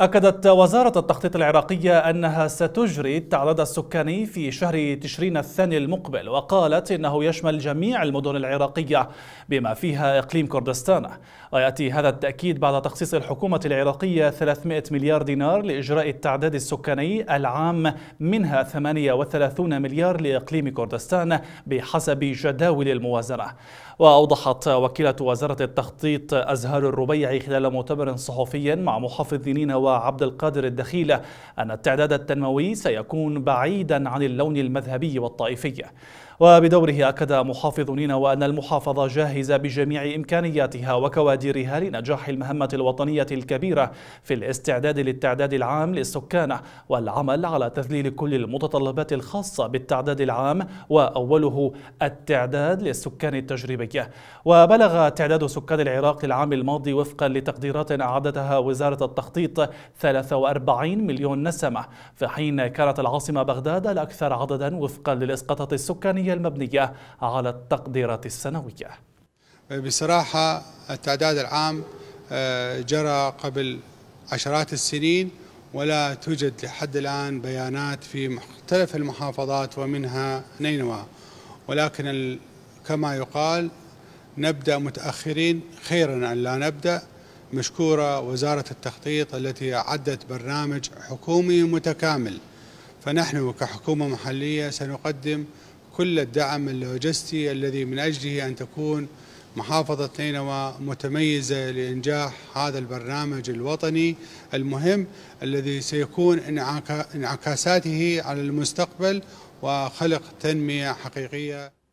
أكدت وزارة التخطيط العراقية أنها ستجري التعداد السكاني في شهر تشرين الثاني المقبل وقالت إنه يشمل جميع المدن العراقية بما فيها إقليم كردستان ويأتي هذا التأكيد بعد تخصيص الحكومة العراقية 300 مليار دينار لإجراء التعداد السكاني العام منها 38 مليار لإقليم كردستان بحسب جداول الموازنة وأوضحت وكيلة وزارة التخطيط أزهار الربيعي خلال مؤتمر صحفي مع محافظ نينوى وعبد القادر الدخيلة أن التعداد التنموي سيكون بعيدا عن اللون المذهبي والطائفي وبدوره أكد محافظ نينوى أن المحافظة جاهزة بجميع إمكانياتها وكوادرها لنجاح المهمة الوطنية الكبيرة في الاستعداد للتعداد العام للسكان والعمل على تذليل كل المتطلبات الخاصة بالتعداد العام وأوله التعداد للسكان التجريبي الجوية وبلغ تعداد سكان العراق العام الماضي وفقا لتقديرات أعدتها وزارة التخطيط 43 مليون نسمة في حين كانت العاصمة بغداد الأكثر عددا وفقا للإسقاطات السكانية المبنية على التقديرات السنوية بصراحة التعداد العام آه، جرى قبل عشرات السنين ولا توجد لحد الآن بيانات في مختلف المحافظات ومنها نينوى ولكن كما يقال نبدأ متأخرين خيرا أن لا نبدأ مشكورة وزارة التخطيط التي أعدت برنامج حكومي متكامل فنحن كحكومة محلية سنقدم كل الدعم اللوجستي الذي من أجله أن تكون محافظة نينوى متميزة لإنجاح هذا البرنامج الوطني المهم الذي سيكون انعكاساته على المستقبل وخلق تنمية حقيقية